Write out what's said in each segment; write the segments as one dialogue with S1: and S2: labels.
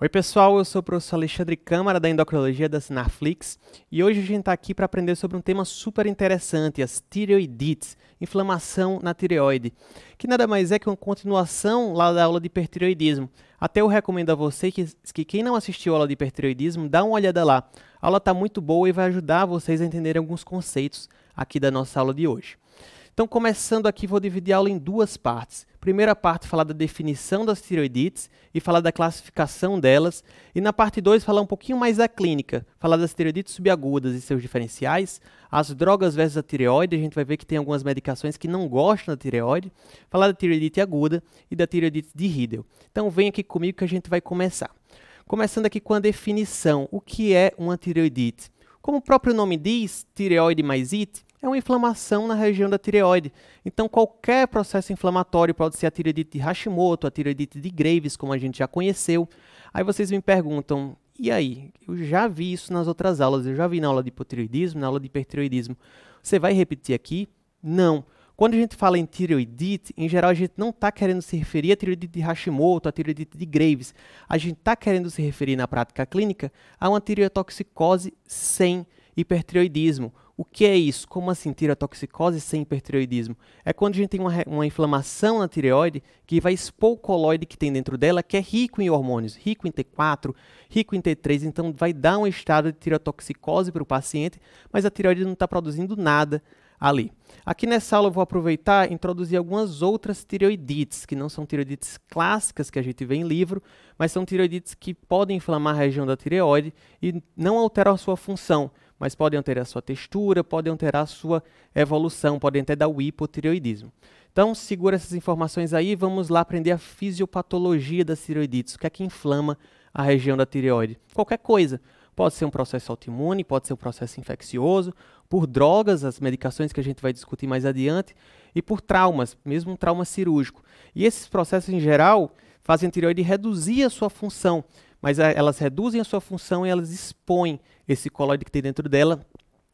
S1: Oi, pessoal, eu sou o professor Alexandre Câmara, da Endocrinologia da Sinaflix e hoje a gente está aqui para aprender sobre um tema super interessante, as tireoidites, inflamação na tireoide, que nada mais é que uma continuação lá da aula de hipertireoidismo. Até eu recomendo a você que, que quem não assistiu a aula de hipertireoidismo, dá uma olhada lá. A aula está muito boa e vai ajudar vocês a entenderem alguns conceitos aqui da nossa aula de hoje. Então, começando aqui, vou dividir a aula em duas partes. Primeira parte, falar da definição das tireoidites e falar da classificação delas. E na parte 2, falar um pouquinho mais da clínica, falar das tireoidites subagudas e seus diferenciais, as drogas versus a tireoide, a gente vai ver que tem algumas medicações que não gostam da tireoide, falar da tireoidite aguda e da tireoidite de Riedel. Então, vem aqui comigo que a gente vai começar. Começando aqui com a definição, o que é uma tireoidite? Como o próprio nome diz, tireoide mais ite é uma inflamação na região da tireoide. Então, qualquer processo inflamatório pode ser a tireoidite de Hashimoto, a tireoidite de Graves, como a gente já conheceu. Aí vocês me perguntam, e aí? Eu já vi isso nas outras aulas, eu já vi na aula de hipotireoidismo, na aula de hipertireoidismo. Você vai repetir aqui? Não. Quando a gente fala em tireoidite, em geral a gente não está querendo se referir à tireoidite de Hashimoto, à tireoidite de Graves. A gente está querendo se referir na prática clínica a uma tireotoxicose sem hipertireoidismo, o que é isso? Como assim tirotoxicose sem hipertireoidismo? É quando a gente tem uma, uma, inflamação na tireoide que vai expor o colóide que tem dentro dela, que é rico em hormônios, rico em T4, rico em T3, então vai dar um estado de tirotoxicose para o paciente, mas a tireoide não está produzindo nada ali. Aqui nessa aula eu vou aproveitar e introduzir algumas outras tireoidites, que não são tireoidites clássicas que a gente vê em livro, mas são tireoidites que podem inflamar a região da tireoide e não alteram a sua função mas podem alterar a sua textura, podem alterar a sua evolução, podem até dar o hipotireoidismo. Então, segura essas informações aí, vamos lá aprender a fisiopatologia da tireoidite, o que é que inflama a região da tireoide. Qualquer coisa. Pode ser um processo autoimune, pode ser um processo infeccioso, por drogas, as medicações que a gente vai discutir mais adiante, e por traumas, mesmo um trauma cirúrgico. E esses processos, em geral, fazem a tireoide reduzir a sua função, mas eh, elas reduzem a sua função e elas expõem esse colóide que tem dentro dela,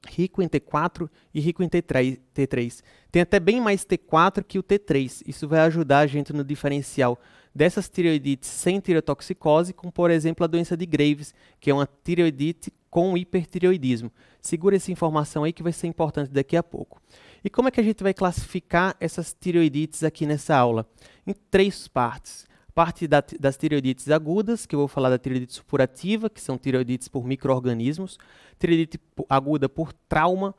S1: rico em T4 e rico em T3, T3. Tem até bem mais T4 que o T3. Isso vai ajudar a gente no diferencial dessas tireoidites sem tireotoxicose, como por exemplo a doença de Graves, que é uma tireoidite com hipertireoidismo. Segura essa informação aí que vai ser importante daqui a pouco. E como é que a gente vai classificar essas tireoidites aqui nessa aula? Em três partes. Parte da, das tireoidites agudas, que eu vou falar da tireoidite supurativa, que são tireoidites por micro-organismos, tireoidite aguda por trauma,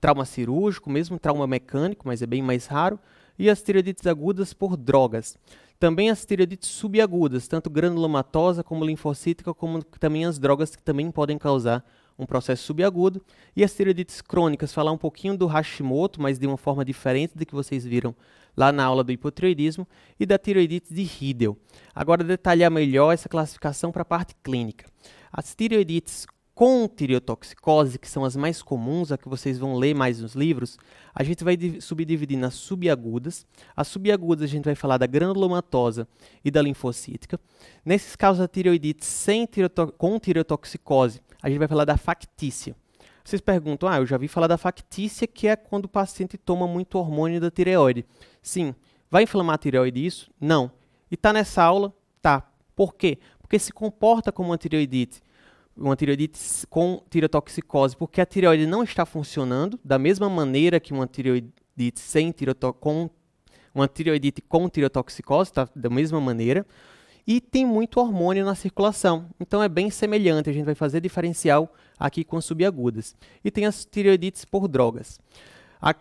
S1: trauma cirúrgico, mesmo trauma mecânico, mas é bem mais raro, e as tireoidites agudas por drogas. Também as tireoidites subagudas, tanto granulomatosa como linfocítica, como também as drogas que também podem causar um processo subagudo. E as tireoidites crônicas, falar um pouquinho do Hashimoto, mas de uma forma diferente do que vocês viram lá na aula do hipotireoidismo, e da tireoidite de Riedel. Agora, detalhar melhor essa classificação para a parte clínica. As tireoidites com tireotoxicose, que são as mais comuns, a que vocês vão ler mais nos livros, a gente vai subdividir nas subagudas. As subagudas a gente vai falar da granulomatosa e da linfocítica. Nesses casos, a tireoidite sem tireoto com tireotoxicose, a gente vai falar da factícia. Vocês perguntam, ah, eu já vi falar da factícia, que é quando o paciente toma muito hormônio da tireoide. Sim, vai inflamar a tireoide isso? Não. E tá nessa aula? Tá. Por quê? Porque se comporta como uma tireoidite uma tireoidite com tireotoxicose, porque a tireoide não está funcionando da mesma maneira que uma tireoidite sem tireoto com uma tireoidite com tireotoxicose, está da mesma maneira e tem muito hormônio na circulação. Então é bem semelhante, a gente vai fazer diferencial aqui com as subagudas. E tem as tireoidites por drogas.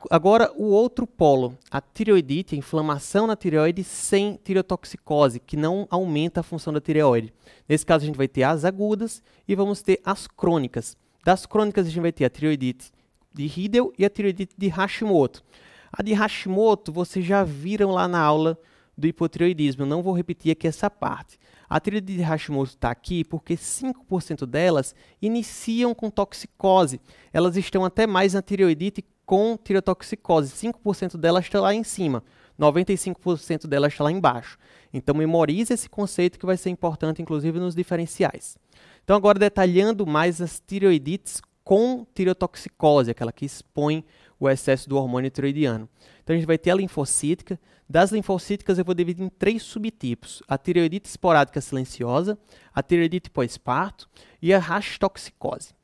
S1: Agora, o outro polo, a tireoidite, a inflamação na tireoide sem tireotoxicose, que não aumenta a função da tireoide. Nesse caso, a gente vai ter as agudas e vamos ter as crônicas. Das crônicas, a gente vai ter a tireoidite de Riedel e a tireoidite de Hashimoto. A de Hashimoto, vocês já viram lá na aula do hipotireoidismo. Eu não vou repetir aqui essa parte. A tríade de Hashimoto está aqui porque 5% delas iniciam com toxicose. Elas estão até mais na tireoidite com tireotoxicose. 5% delas está lá em cima. 95% delas está lá embaixo. Então memorize esse conceito que vai ser importante, inclusive, nos diferenciais. Então agora detalhando mais as tireoidites com tireotoxicose, aquela que expõe o excesso do hormônio tireoidiano. Então a gente vai ter a linfocítica. Das linfocíticas eu vou dividir em três subtipos: a tireoidite esporádica silenciosa, a tireoidite pós-parto e a rastoxicose.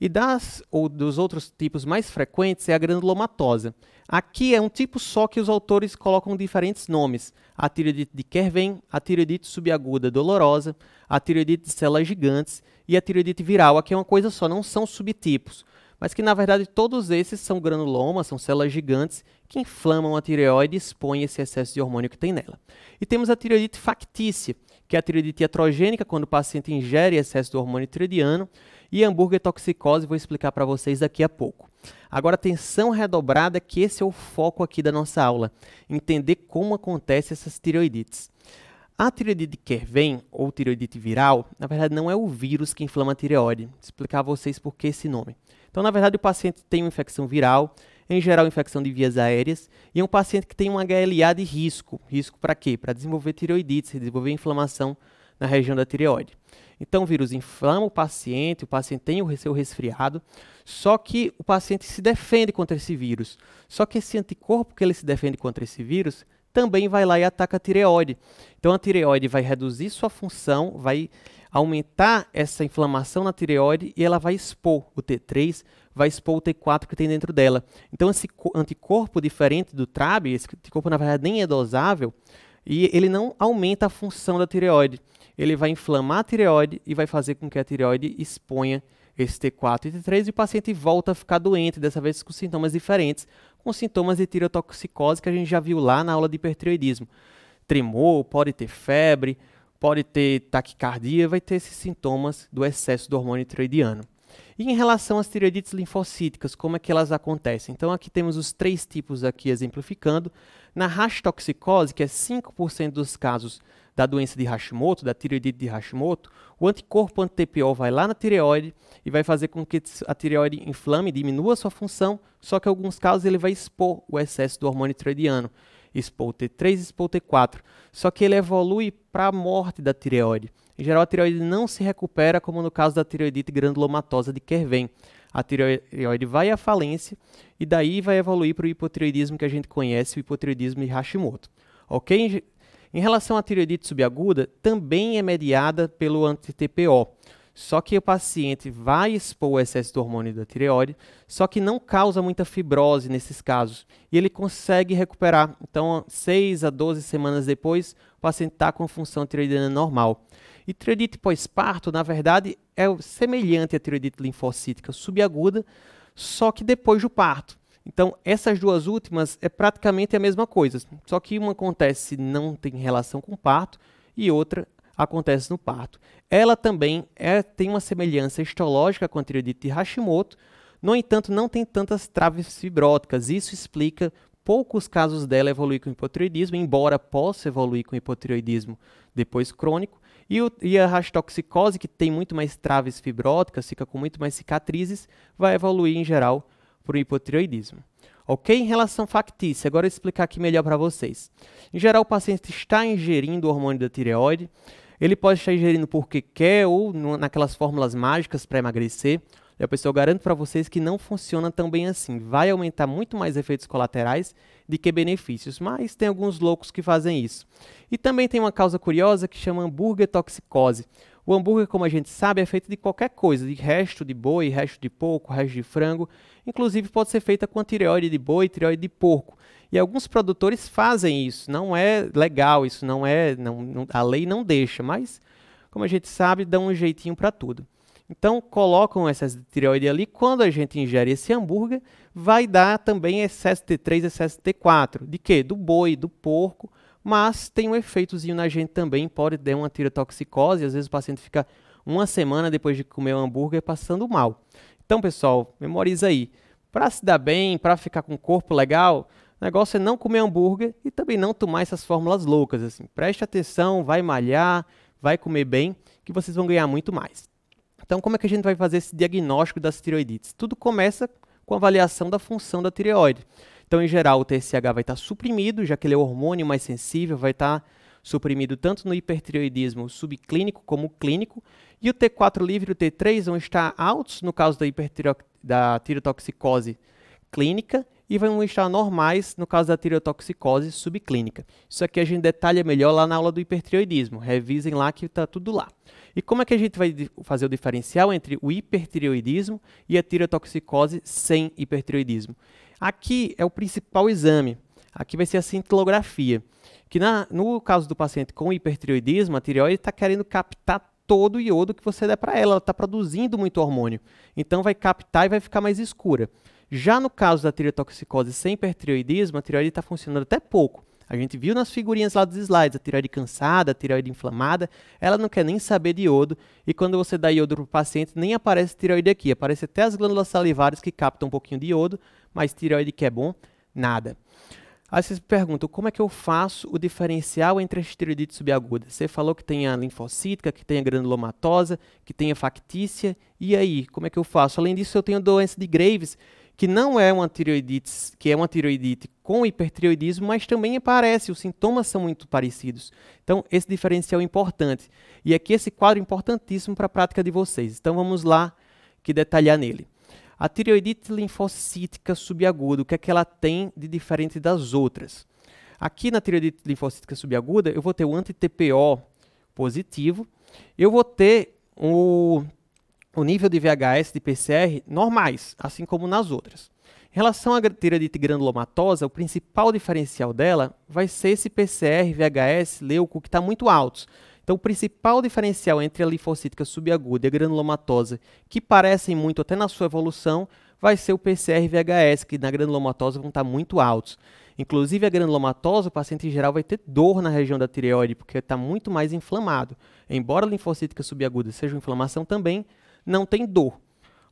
S1: E das ou dos outros tipos mais frequentes é a granulomatosa. Aqui é um tipo só que os autores colocam diferentes nomes: a tireoidite de Kervin, a tireoidite subaguda dolorosa, a tireoidite de células gigantes e a tireoidite viral. Aqui é uma coisa só, não são subtipos mas que na verdade todos esses são granulomas, são células gigantes que inflamam a tireoide e expõem esse excesso de hormônio que tem nela. E temos a tireoidite factícia, que é a tireoidite iatrogênica, quando o paciente ingere excesso do hormônio tireoidiano, e hambúrguer toxicose, vou explicar para vocês daqui a pouco. Agora, atenção redobrada, que esse é o foco aqui da nossa aula, entender como acontece essas tireoidites. A tireoidite Kerven, ou tireoidite viral, na verdade não é o vírus que inflama a tireoide. Vou explicar a vocês por que esse nome. Então, na verdade, o paciente tem uma infecção viral, em geral infecção de vias aéreas, e é um paciente que tem um HLA de risco. Risco para quê? Para desenvolver tireoidite, desenvolver inflamação na região da tireoide. Então, o vírus inflama o paciente, o paciente tem o seu resfriado, só que o paciente se defende contra esse vírus. Só que esse anticorpo que ele se defende contra esse vírus também vai lá e ataca a tireoide. Então, a tireoide vai reduzir sua função, vai aumentar essa inflamação na tireoide e ela vai expor o T3, vai expor o T4 que tem dentro dela. Então esse anticorpo diferente do TRAB, esse anticorpo na verdade nem é dosável, e ele não aumenta a função da tireoide. Ele vai inflamar a tireoide e vai fazer com que a tireoide exponha esse T4 e T3 e o paciente volta a ficar doente, dessa vez com sintomas diferentes, com sintomas de tireotoxicose que a gente já viu lá na aula de hipertireoidismo. Tremor, pode ter febre, pode ter taquicardia, vai ter esses sintomas do excesso do hormônio tireoidiano. E em relação às tireoidites linfocíticas, como é que elas acontecem? Então aqui temos os três tipos aqui exemplificando. Na rastoxicose, que é 5% dos casos da doença de Hashimoto, da tireoidite de Hashimoto, o anticorpo anti-TPO vai lá na tireoide e vai fazer com que a tireoide inflame, diminua sua função, só que em alguns casos ele vai expor o excesso do hormônio tireoidiano expor T3 e T4. Só que ele evolui para a morte da tireoide. Em geral, a tireoide não se recupera, como no caso da tireoidite granulomatosa de Kerven. A tireoide vai à falência e daí vai evoluir para o hipotireoidismo que a gente conhece, o hipotireoidismo de Hashimoto. Ok? Em relação à tireoidite subaguda, também é mediada pelo anti-TPO. Só que o paciente vai expor o excesso do hormônio da tireoide, só que não causa muita fibrose nesses casos. E ele consegue recuperar. Então, 6 a 12 semanas depois, o paciente está com a função tireoidiana normal. E tireoidite pós-parto, na verdade, é semelhante à tireoidite linfocítica subaguda, só que depois do parto. Então, essas duas últimas é praticamente a mesma coisa, só que uma acontece não tem relação com o parto e outra acontece no parto. Ela também é, tem uma semelhança histológica com a tireoidite de Hashimoto, no entanto, não tem tantas traves fibróticas. Isso explica poucos casos dela evoluir com hipotireoidismo, embora possa evoluir com hipotireoidismo depois crônico. E, o, e a rastoxicose, que tem muito mais traves fibróticas, fica com muito mais cicatrizes, vai evoluir em geral para o hipotireoidismo. Ok? Em relação factícia, agora eu vou explicar aqui melhor para vocês. Em geral, o paciente está ingerindo o hormônio da tireoide, ele pode estar ingerindo porque quer ou naquelas fórmulas mágicas para emagrecer. Eu pessoal garanto para vocês que não funciona tão bem assim. Vai aumentar muito mais efeitos colaterais do que benefícios, mas tem alguns loucos que fazem isso. E também tem uma causa curiosa que chama hambúrguer toxicose. O hambúrguer, como a gente sabe, é feito de qualquer coisa, de resto de boi, resto de porco, resto de frango. Inclusive pode ser feita com a tireoide de boi e tireoide de porco. E alguns produtores fazem isso. Não é legal, isso não é. Não, não, a lei não deixa, mas, como a gente sabe, dá um jeitinho para tudo. Então, colocam excesso de tireoide ali. Quando a gente ingere esse hambúrguer, vai dar também excesso de T3, excesso de T4. De quê? Do boi, do porco. Mas tem um efeitozinho na gente também. Pode dar uma tirotoxicose. Às vezes o paciente fica uma semana depois de comer o hambúrguer passando mal. Então, pessoal, memoriza aí. Para se dar bem, para ficar com o corpo legal, o negócio é não comer hambúrguer e também não tomar essas fórmulas loucas. Assim. Preste atenção, vai malhar, vai comer bem, que vocês vão ganhar muito mais. Então, como é que a gente vai fazer esse diagnóstico das tireoidites? Tudo começa com a avaliação da função da tireoide. Então, em geral, o TSH vai estar suprimido, já que ele é o hormônio mais sensível, vai estar suprimido tanto no hipertireoidismo subclínico como clínico, e o T4 livre e o T3 vão estar altos no caso da, da tirotoxicose clínica e vão estar normais no caso da tireotoxicose subclínica. Isso aqui a gente detalha melhor lá na aula do hipertireoidismo. Revisem lá que está tudo lá. E como é que a gente vai fazer o diferencial entre o hipertireoidismo e a tireotoxicose sem hipertireoidismo? Aqui é o principal exame. Aqui vai ser a cintilografia, que na, no caso do paciente com hipertireoidismo, a tireoide está querendo captar todo o iodo que você der para ela. Ela está produzindo muito hormônio. Então vai captar e vai ficar mais escura. Já no caso da tireotoxicose sem hipertireoidismo, a tireoide está funcionando até pouco. A gente viu nas figurinhas lá dos slides, a tireoide cansada, a tireoide inflamada, ela não quer nem saber de iodo, e quando você dá iodo para o paciente, nem aparece tireoide aqui, aparece até as glândulas salivares que captam um pouquinho de iodo, mas tireoide que é bom, nada. Aí vocês perguntam, como é que eu faço o diferencial entre a esteroidite subaguda? Você falou que tem a linfocítica, que tem a granulomatosa, que tem a factícia. E aí, como é que eu faço? Além disso, eu tenho doença de Graves, que não é uma tireoidite, que é uma tireoidite com hipertireoidismo, mas também aparece, os sintomas são muito parecidos. Então, esse diferencial é importante. E aqui esse quadro é importantíssimo para a prática de vocês. Então, vamos lá que detalhar nele. A tireoidite linfocítica subaguda, o que é que ela tem de diferente das outras? Aqui na tireoidite linfocítica subaguda, eu vou ter o anti-TPO positivo, eu vou ter o, o nível de VHS de PCR normais, assim como nas outras. Em relação à tireoidite granulomatosa, o principal diferencial dela vai ser esse PCR, VHS, leuco, que está muito altos. Então, o principal diferencial entre a linfocítica subaguda e a granulomatosa, que parecem muito até na sua evolução, vai ser o PCR VHS, que na granulomatosa vão estar muito altos. Inclusive, a granulomatosa, o paciente em geral vai ter dor na região da tireoide, porque está muito mais inflamado. Embora a linfocítica subaguda seja uma inflamação também, não tem dor.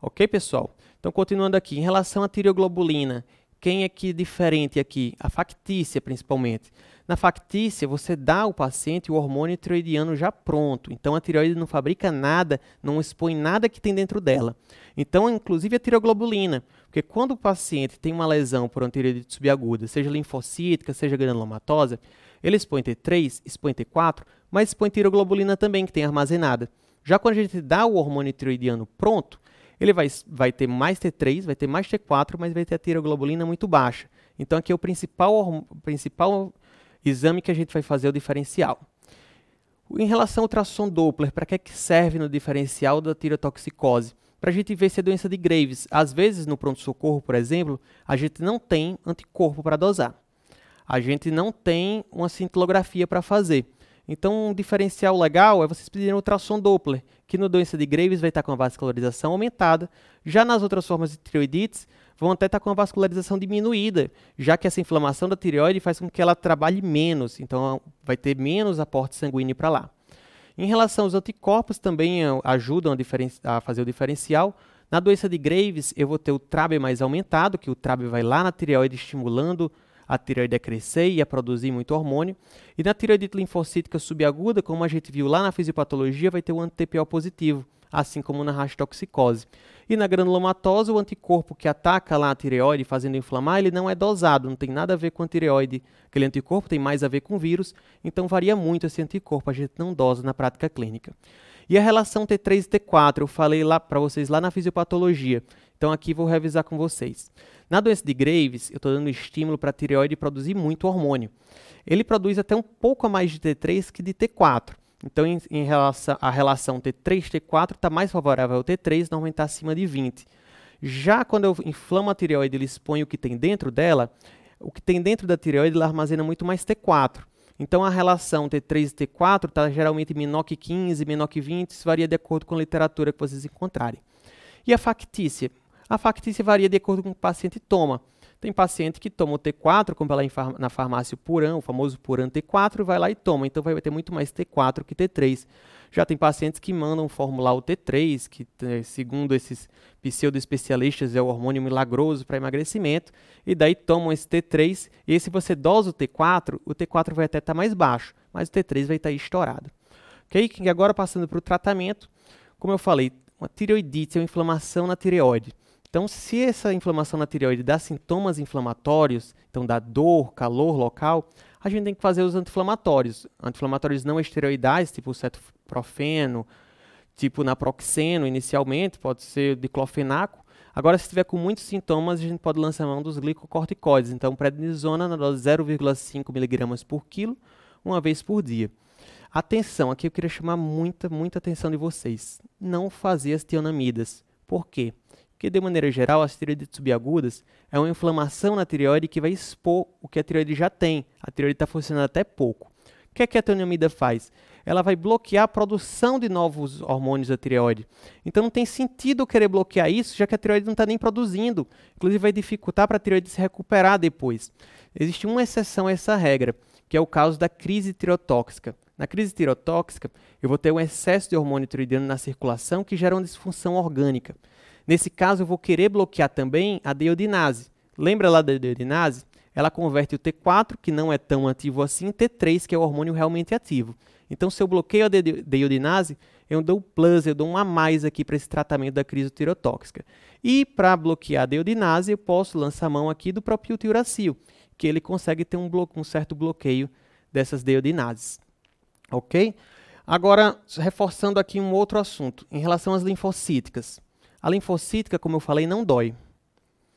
S1: Ok, pessoal? Então, continuando aqui, em relação à tireoglobulina, quem é que é diferente aqui? A factícia, principalmente. Na factícia, você dá ao paciente o hormônio tireoidiano já pronto. Então, a tireoide não fabrica nada, não expõe nada que tem dentro dela. Então, inclusive a tiroglobulina. Porque quando o paciente tem uma lesão por uma tireoidite subaguda, seja linfocítica, seja granulomatosa, ele expõe T3, expõe T4, mas expõe tiroglobulina também, que tem armazenada. Já quando a gente dá o hormônio tireoidiano pronto, ele vai, vai ter mais T3, vai ter mais T4, mas vai ter a tiroglobulina muito baixa. Então, aqui é o principal, principal exame que a gente vai fazer o diferencial. Em relação ao ultrassom Doppler, para que, é que serve no diferencial da tirotoxicose? Para a gente ver se é doença de Graves. Às vezes, no pronto-socorro, por exemplo, a gente não tem anticorpo para dosar. A gente não tem uma cintilografia para fazer. Então, um diferencial legal é vocês pedirem ultrassom Doppler, que no doença de Graves vai estar tá com a vascularização aumentada. Já nas outras formas de tireoidites, vão até estar tá com a vascularização diminuída, já que essa inflamação da tireoide faz com que ela trabalhe menos, então vai ter menos aporte sanguíneo para lá. Em relação aos anticorpos, também eh, ajudam a, a fazer o diferencial, na doença de Graves, eu vou ter o TRAB mais aumentado, que o TRAB vai lá na tireoide estimulando a tireoide a é crescer e a é produzir muito hormônio. E na tireoidite linfocítica subaguda, como a gente viu lá na fisiopatologia, vai ter o anti-TPO positivo, assim como na rastotoxicose. E na granulomatose, o anticorpo que ataca lá a tireoide, fazendo inflamar, ele não é dosado, não tem nada a ver com a tireoide. Aquele anticorpo tem mais a ver com vírus, então varia muito esse anticorpo, a gente não dosa na prática clínica. E a relação T3 e T4, eu falei lá para vocês lá na fisiopatologia. Então aqui vou revisar com vocês. Na doença de Graves, eu estou dando estímulo para a tireoide produzir muito hormônio. Ele produz até um pouco a mais de T3 que de T4. Então, em, em relação, a relação T3-T4 está mais favorável ao T3, normalmente está acima de 20. Já quando eu inflamo a tireoide, ele expõe o que tem dentro dela, o que tem dentro da tireoide ela armazena muito mais T4. Então a relação T3 e T4 está geralmente menor que 15, menor que 20, isso varia de acordo com a literatura que vocês encontrarem. E a factícia? A factícia varia de acordo com o que o paciente toma. Tem paciente que toma o T4, compra lá na farmácia o Puran, o famoso Puran T4, e vai lá e toma. Então vai ter muito mais T4 que T3. Já tem pacientes que mandam formular o T3, que eh, segundo esses pseudo-especialistas é o hormônio milagroso para emagrecimento, e daí tomam esse T3, e se você dosa o T4, o T4 vai até estar tá mais baixo, mas o T3 vai estar tá estourado. Ok? Agora passando para o tratamento, como eu falei, uma tireoidite é uma inflamação na tireoide. Então, se essa inflamação na tireoide dá sintomas inflamatórios, então dá dor, calor local, a gente tem que fazer os anti-inflamatórios. Anti-inflamatórios não esteroidais, tipo cetoprofeno, tipo naproxeno inicialmente, pode ser diclofenaco. Agora, se estiver com muitos sintomas, a gente pode lançar a mão dos glicocorticoides. Então, prednisona na dose 0,5 miligramas por quilo, uma vez por dia. Atenção, aqui eu queria chamar muita, muita atenção de vocês. Não fazer as tionamidas. Por quê? que de maneira geral as tireoides subagudas é uma inflamação na tireoide que vai expor o que a tireoide já tem. A tireoide está funcionando até pouco. O que, é que a tireoidemida faz? Ela vai bloquear a produção de novos hormônios da tireoide. Então não tem sentido querer bloquear isso, já que a tireoide não está nem produzindo. Inclusive vai dificultar para a tireoide se recuperar depois. Existe uma exceção a essa regra, que é o caso da crise tirotóxica. Na crise tirotóxica, eu vou ter um excesso de hormônio tiroidiano na circulação que gera uma disfunção orgânica. Nesse caso, eu vou querer bloquear também a deodinase. Lembra lá da deodinase? Ela converte o T4, que não é tão ativo assim, em T3, que é o hormônio realmente ativo. Então, se eu bloqueio a deodinase, eu dou um plus, eu dou um a mais aqui para esse tratamento da crise tirotóxica. E para bloquear a deodinase, eu posso lançar a mão aqui do propiltiuracil, que ele consegue ter um, um certo bloqueio dessas deodinases. Ok? Agora, reforçando aqui um outro assunto, em relação às linfocíticas. A linfocítica, como eu falei, não dói.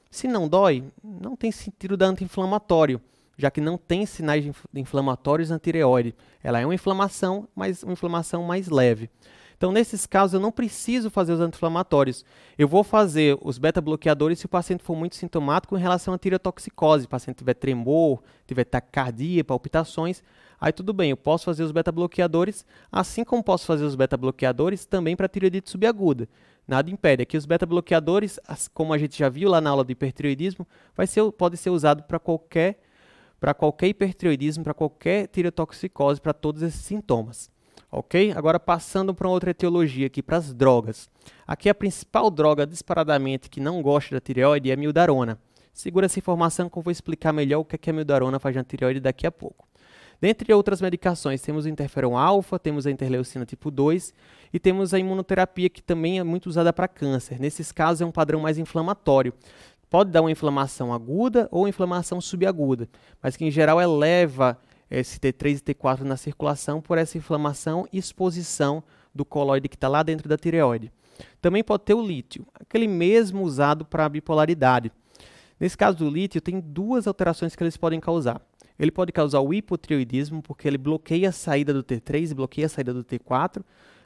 S1: Se não dói, não tem sentido da anti-inflamatório, já que não tem sinais inflamatórios na tireoide. Ela é uma inflamação, mas uma inflamação mais leve. Então, nesses casos, eu não preciso fazer os anti-inflamatórios. Eu vou fazer os beta-bloqueadores se o paciente for muito sintomático em relação à tireotoxicose. Se o paciente tiver tremor, tiver taquicardia, palpitações, aí tudo bem, eu posso fazer os beta-bloqueadores, assim como posso fazer os beta-bloqueadores também para tireoidite subaguda nada impede. Aqui é os beta-bloqueadores, como a gente já viu lá na aula do hipertireoidismo, vai ser, pode ser usado para qualquer, pra qualquer hipertireoidismo, para qualquer tireotoxicose, para todos esses sintomas. Ok? Agora passando para outra etiologia aqui, para as drogas. Aqui a principal droga disparadamente que não gosta da tireoide é a mildarona. Segura essa informação que eu vou explicar melhor o que, é que a mildarona faz na tireoide daqui a pouco. Dentre outras medicações, temos o interferon alfa, temos a interleucina tipo 2 e temos a imunoterapia, que também é muito usada para câncer. Nesses casos, é um padrão mais inflamatório. Pode dar uma inflamação aguda ou inflamação subaguda, mas que em geral eleva esse T3 e T4 na circulação por essa inflamação e exposição do colóide que está lá dentro da tireoide. Também pode ter o lítio, aquele mesmo usado para a bipolaridade. Nesse caso do lítio, tem duas alterações que eles podem causar. Ele pode causar o hipotireoidismo, porque ele bloqueia a saída do T3 e bloqueia a saída do T4,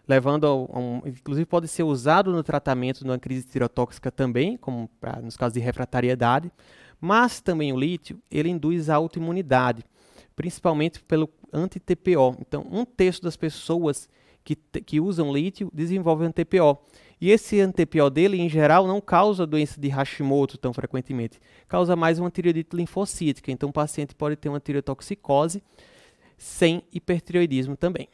S1: levando a um, inclusive pode ser usado no tratamento de uma crise tirotóxica também, como pra, nos casos de refratariedade, mas também o lítio, ele induz a autoimunidade, principalmente pelo anti-TPO. Então, um terço das pessoas que, que usam lítio desenvolvem um TPO. E esse antepior dele, em geral, não causa doença de Hashimoto tão frequentemente. Causa mais uma tireoidite linfocítica. Então, o paciente pode ter uma tireotoxicose sem hipertireoidismo também.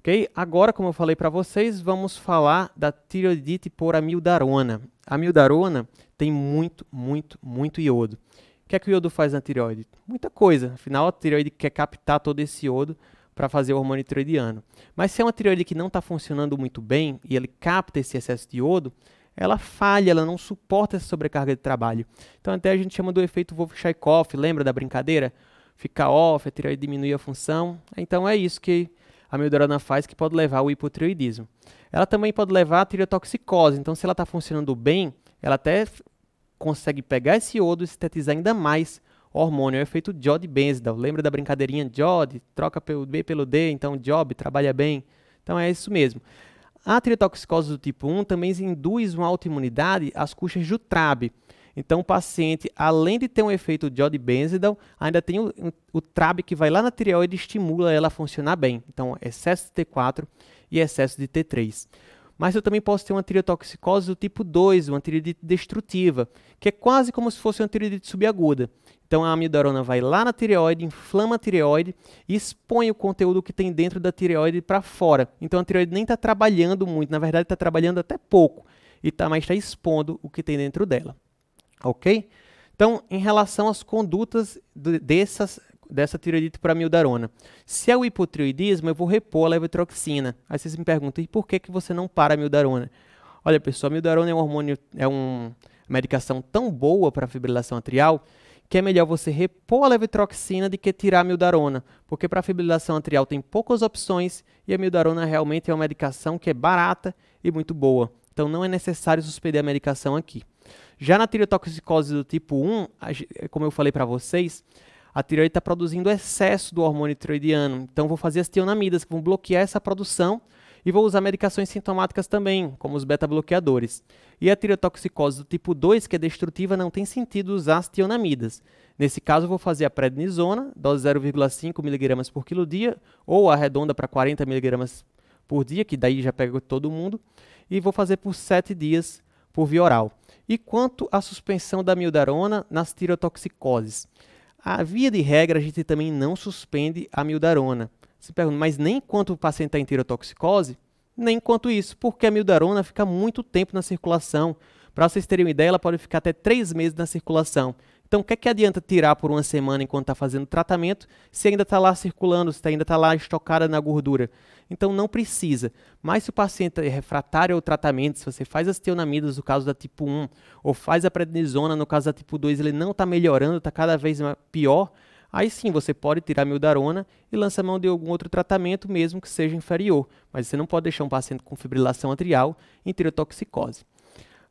S1: Ok? Agora, como eu falei para vocês, vamos falar da tireoidite por amildarona. A amildarona tem muito, muito, muito iodo. O que é que o iodo faz na tireoide? Muita coisa. Afinal, a tireoide quer captar todo esse iodo para fazer o hormônio tiroidiano. Mas se é uma tireoide que não está funcionando muito bem e ele capta esse excesso de iodo, ela falha, ela não suporta essa sobrecarga de trabalho. Então até a gente chama do efeito Wolff-Chaikoff, lembra da brincadeira? Ficar off, a tireoide diminui a função. Então é isso que a amiodarona faz que pode levar ao hipotireoidismo. Ela também pode levar à tireotoxicose. Então se ela está funcionando bem, ela até consegue pegar esse iodo e sintetizar ainda mais hormônio, é o efeito Jod Bensdal. Lembra da brincadeirinha Jod? Troca pelo B pelo D, então Job, trabalha bem. Então é isso mesmo. A triotoxicose do tipo 1 também induz uma autoimunidade às custas do TRAB. Então o paciente, além de ter um efeito Jod Benzidal, ainda tem o, o TRAB que vai lá na tireoide e estimula ela a funcionar bem. Então excesso de T4 e excesso de T3. Mas eu também posso ter uma tireotoxicose do tipo 2, uma tireoidite destrutiva, que é quase como se fosse uma tireoidite subaguda. Então a amiodarona vai lá na tireoide, inflama a tireoide e expõe o conteúdo que tem dentro da tireoide para fora. Então a tireoide nem está trabalhando muito, na verdade está trabalhando até pouco, e tá, mas está expondo o que tem dentro dela. Ok? Então, em relação às condutas dessas dessa tireoidite para mildarona. Se é o hipotireoidismo, eu vou repor a levotiroxina. Aí vocês me perguntam, e por que, que você não para a mildarona? Olha, pessoal, a mildarona é um hormônio, é uma medicação tão boa para a fibrilação atrial que é melhor você repor a levotiroxina do que tirar a mildarona, porque para a fibrilação atrial tem poucas opções e a mildarona realmente é uma medicação que é barata e muito boa. Então não é necessário suspender a medicação aqui. Já na tireotoxicose do tipo 1, como eu falei para vocês, a tireoide está produzindo excesso do hormônio tireoidiano. Então vou fazer as tionamidas que vão bloquear essa produção e vou usar medicações sintomáticas também, como os beta-bloqueadores. E a tireotoxicose do tipo 2, que é destrutiva, não tem sentido usar as tionamidas. Nesse caso, vou fazer a prednisona, dose 0,5 mg por quilo dia, ou arredonda para 40 mg por dia, que daí já pega todo mundo, e vou fazer por 7 dias por via oral. E quanto à suspensão da mildarona nas tirotoxicoses? A via de regra, a gente também não suspende a mildarona. Se pergunta, mas nem enquanto o paciente está em tirotoxicose, nem enquanto isso, porque a mildarona fica muito tempo na circulação. Para vocês terem uma ideia, ela pode ficar até 3 meses na circulação. Então, o que, é que adianta tirar por uma semana enquanto está fazendo tratamento, se ainda está lá circulando, se tá, ainda está lá estocada na gordura? Então, não precisa. Mas se o paciente é refratário ao tratamento, se você faz as teonamidas no caso da tipo 1, ou faz a prednisona no caso da tipo 2, ele não está melhorando, está cada vez pior, aí sim você pode tirar a mildarona e lançar mão de algum outro tratamento, mesmo que seja inferior. Mas você não pode deixar um paciente com fibrilação atrial em tirotoxicose.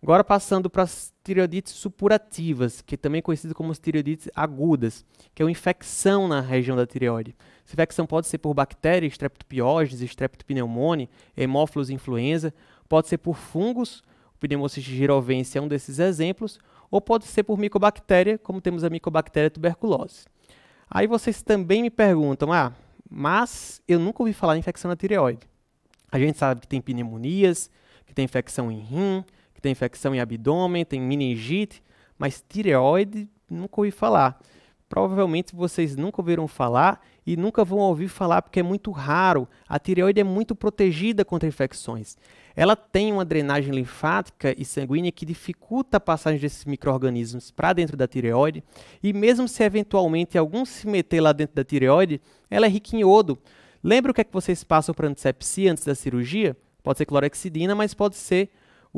S1: Agora passando para as tireoidites supurativas, que é também conhecidas como as tireoidites agudas, que é uma infecção na região da tireoide. Essa infecção pode ser por bactérias, streptopioses, streptopneumone, hemófilos influenza, pode ser por fungos, o pneumocystis girovense é um desses exemplos, ou pode ser por micobactéria, como temos a micobactéria tuberculose. Aí vocês também me perguntam, ah, mas eu nunca ouvi falar em infecção na tireoide. A gente sabe que tem pneumonias, que tem infecção em rim, tem infecção em abdômen, tem meningite, mas tireoide nunca ouvi falar. Provavelmente vocês nunca ouviram falar e nunca vão ouvir falar porque é muito raro. A tireoide é muito protegida contra infecções. Ela tem uma drenagem linfática e sanguínea que dificulta a passagem desses micro-organismos para dentro da tireoide. E mesmo se eventualmente algum se meter lá dentro da tireoide, ela é rica em iodo. Lembra o que é que vocês passam para antisepsia antes da cirurgia? Pode ser clorexidina, mas pode ser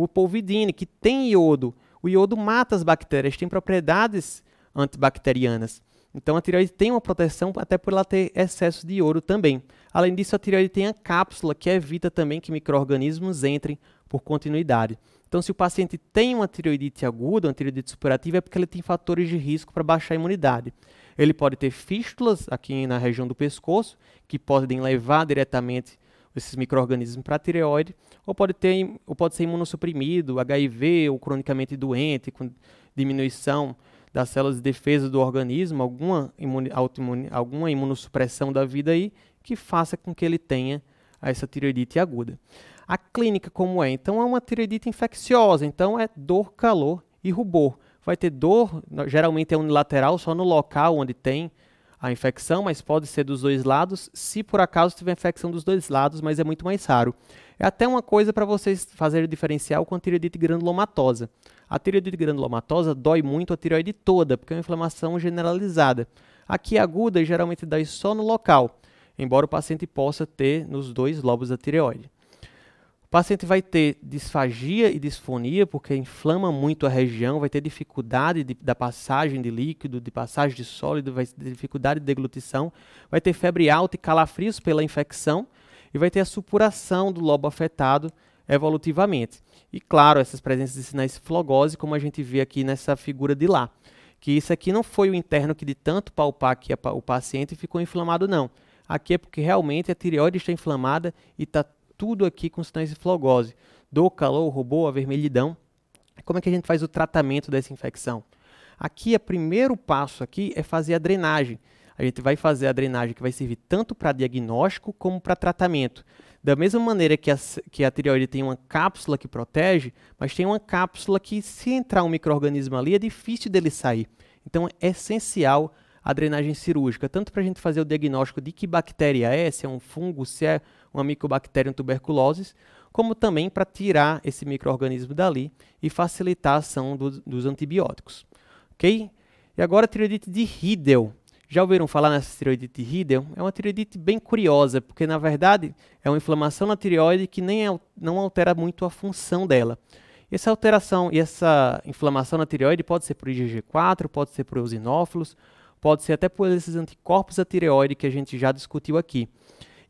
S1: o polvidine, que tem iodo. O iodo mata as bactérias, tem propriedades antibacterianas. Então a tireoide tem uma proteção até por ela ter excesso de iodo também. Além disso, a tireoide tem a cápsula que evita também que micro-organismos entrem por continuidade. Então, se o paciente tem uma tireoidite aguda, uma tireoidite superativa, é porque ele tem fatores de risco para baixar a imunidade. Ele pode ter fístulas aqui na região do pescoço, que podem levar diretamente esses micro-organismos para a tireoide, ou pode, ter, ou pode ser imunossuprimido, HIV, ou cronicamente doente, com diminuição das células de defesa do organismo, alguma, imune, autoimune, alguma imunossupressão da vida aí, que faça com que ele tenha essa tireoidite aguda. A clínica como é? Então é uma tireoidite infecciosa, então é dor, calor e rubor. Vai ter dor, geralmente é unilateral, só no local onde tem a infecção, mas pode ser dos dois lados, se por acaso tiver infecção dos dois lados, mas é muito mais raro. É até uma coisa para vocês fazerem diferencial com a tireoidite granulomatosa. A tireoidite granulomatosa dói muito a tireoide toda, porque é uma inflamação generalizada. Aqui aguda geralmente dói só no local, embora o paciente possa ter nos dois lobos da tireoide. O paciente vai ter disfagia e disfonia, porque inflama muito a região, vai ter dificuldade de, da passagem de líquido, de passagem de sólido, vai ter dificuldade de deglutição, vai ter febre alta e calafrios pela infecção e vai ter a supuração do lobo afetado evolutivamente. E claro, essas presenças de sinais flogose, como a gente vê aqui nessa figura de lá. Que isso aqui não foi o interno que de tanto palpar aqui o paciente ficou inflamado, não. Aqui é porque realmente a tireoide está inflamada e está tudo aqui com sinais de flogose, do calor, robô, a vermelhidão. Como é que a gente faz o tratamento dessa infecção? Aqui, o primeiro passo aqui é fazer a drenagem. A gente vai fazer a drenagem que vai servir tanto para diagnóstico como para tratamento. Da mesma maneira que a, que a tireoide tem uma cápsula que protege, mas tem uma cápsula que, se entrar um microorganismo ali, é difícil dele sair. Então, é essencial a drenagem cirúrgica, tanto para a gente fazer o diagnóstico de que bactéria é, se é um fungo, se é uma micobactéria tuberculose, como também para tirar esse microorganismo dali e facilitar a ação do, dos antibióticos. Ok? E agora a tireoidite de Riedel. Já ouviram falar nessa tireoidite de Riedel? É uma tireoidite bem curiosa, porque na verdade é uma inflamação na tireoide que nem não altera muito a função dela. Essa alteração e essa inflamação na tireoide pode ser por IgG4, pode ser por eosinófilos, pode ser até por esses anticorpos da tireoide que a gente já discutiu aqui.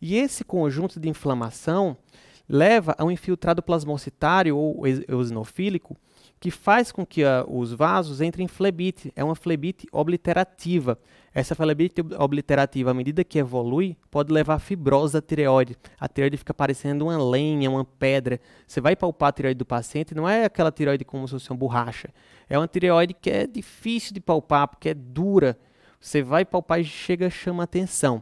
S1: E esse conjunto de inflamação leva a um infiltrado plasmocitário ou eosinofílico que faz com que ah, os vasos entrem em flebite. É uma flebite obliterativa. Essa flebite obliterativa, à medida que evolui, pode levar a fibrose da tireoide. A tireoide fica parecendo uma lenha, uma pedra. Você vai palpar a tireoide do paciente, não é aquela tireoide como se fosse uma borracha. É uma tireoide que é difícil de palpar, porque é dura. Você vai palpar e chega, chama atenção.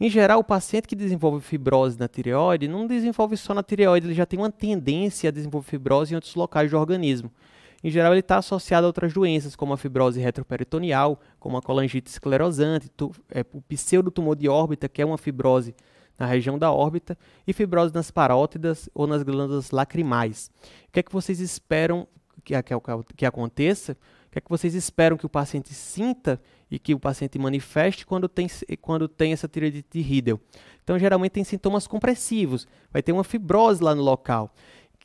S1: Em geral, o paciente que desenvolve fibrose na tireoide não desenvolve só na tireoide, ele já tem uma tendência a desenvolver fibrose em outros locais do organismo. Em geral, ele está associado a outras doenças, como a fibrose retroperitoneal, como a colangite esclerosante, tu, é, o pseudotumor de órbita, que é uma fibrose na região da órbita, e fibrose nas parótidas ou nas glândulas lacrimais. O que é que vocês esperam que, que, que aconteça? O que é que vocês esperam que o paciente sinta e que o paciente manifeste quando tem, quando tem essa tireoidite Riedel. Então, geralmente tem sintomas compressivos, vai ter uma fibrose lá no local,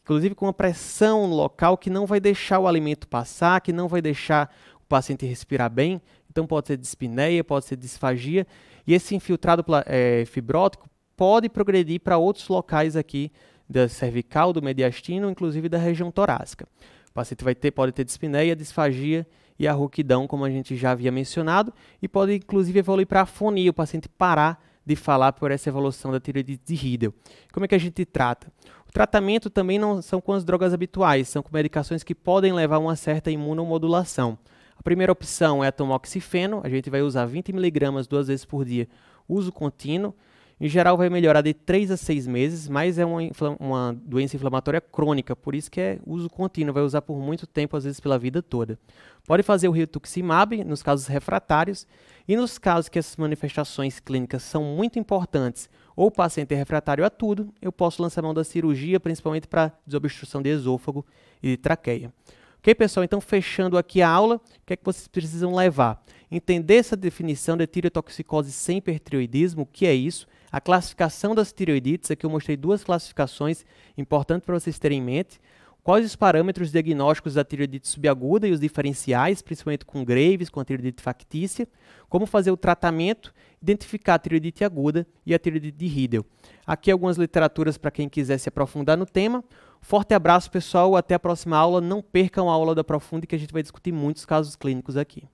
S1: inclusive com uma pressão no local que não vai deixar o alimento passar, que não vai deixar o paciente respirar bem. Então, pode ser dispneia, pode ser disfagia, e esse infiltrado é, fibrótico pode progredir para outros locais aqui da cervical, do mediastino, inclusive da região torácica. O paciente vai ter, pode ter dispneia, disfagia e a rouquidão, como a gente já havia mencionado, e pode inclusive evoluir para afonia, o paciente parar de falar por essa evolução da tireoidite de Riedel. Como é que a gente trata? O tratamento também não são com as drogas habituais, são com medicações que podem levar a uma certa imunomodulação. A primeira opção é a tamoxifeno, a gente vai usar 20 miligramas duas vezes por dia, uso contínuo, em geral, vai melhorar de 3 a 6 meses, mas é uma, uma, doença inflamatória crônica, por isso que é uso contínuo, vai usar por muito tempo, às vezes pela vida toda. Pode fazer o rituximab nos casos refratários e nos casos que essas manifestações clínicas são muito importantes ou o paciente é refratário a tudo, eu posso lançar mão da cirurgia, principalmente para desobstrução de esôfago e de traqueia. Ok, pessoal? Então, fechando aqui a aula, o que é que vocês precisam levar? entender essa definição de tireotoxicose sem hipertireoidismo, o que é isso, a classificação das tireoidites, aqui eu mostrei duas classificações importantes para vocês terem em mente, quais os parâmetros diagnósticos da tireoidite subaguda e os diferenciais, principalmente com Graves, com a tireoidite factícia, como fazer o tratamento, identificar a tireoidite aguda e a tireoidite de Riedel. Aqui algumas literaturas para quem quiser se aprofundar no tema. Forte abraço, pessoal. Até a próxima aula. Não percam a aula da profunda, que a gente vai discutir muitos casos clínicos aqui.